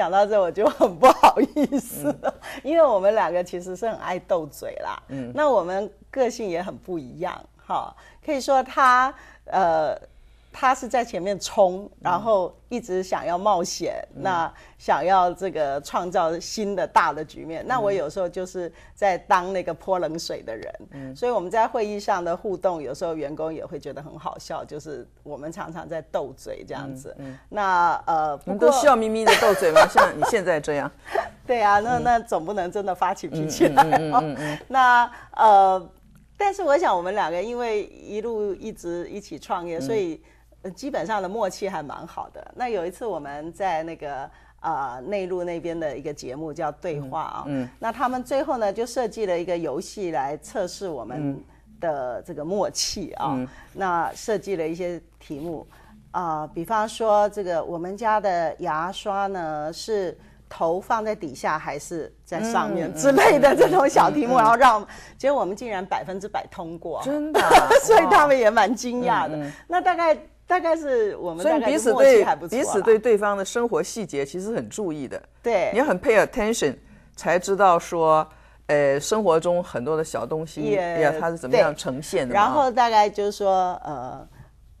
讲到这我就很不好意思，因为我们两个其实是很爱斗嘴啦。嗯，那我们个性也很不一样，哈，可以说他呃。他是在前面冲，然后一直想要冒险，那想要这个创造新的大的局面。那我有时候就是在当那个泼冷水的人，所以我们在会议上的互动，有时候员工也会觉得很好笑，就是我们常常在斗嘴这样子。那呃，不过笑眯眯的斗嘴吗？像你现在这样？对啊，那那总不能真的发起脾气来。那呃，但是我想我们两个因为一路一直一起创业，所以。基本上的默契还蛮好的。那有一次我们在那个呃内陆那边的一个节目叫《对话》啊，嗯，那他们最后呢就设计了一个游戏来测试我们的这个默契啊。那设计了一些题目啊，比方说这个我们家的牙刷呢是。头放在底下还是在上面之类的这种小题目，然后让我们，结果我们竟然百分之百通过，真的，所以他们也蛮惊讶的。那大概大概是我们，所以彼此对彼此对对方的生活细节其实很注意的，对，也很 pay attention，才知道说，呃，生活中很多的小东西，呀，它是怎么样呈现的。然后大概就是说，呃，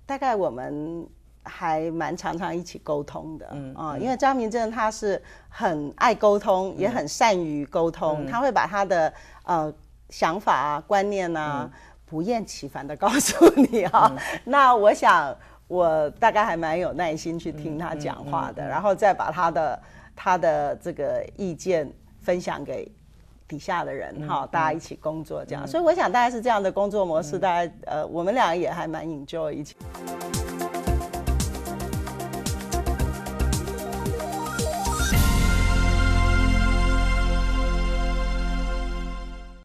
大概我们。还蛮常常一起沟通的，嗯啊，因为张明正他是很爱沟通，也很善于沟通，他会把他的呃想法啊、观念啊不厌其烦的告诉你啊。那我想我大概还蛮有耐心去听他讲话的，然后再把他的他的这个意见分享给底下的人哈，大家一起工作这样。所以我想大概是这样的工作模式，大概呃我们俩也还蛮 enjoy 一起。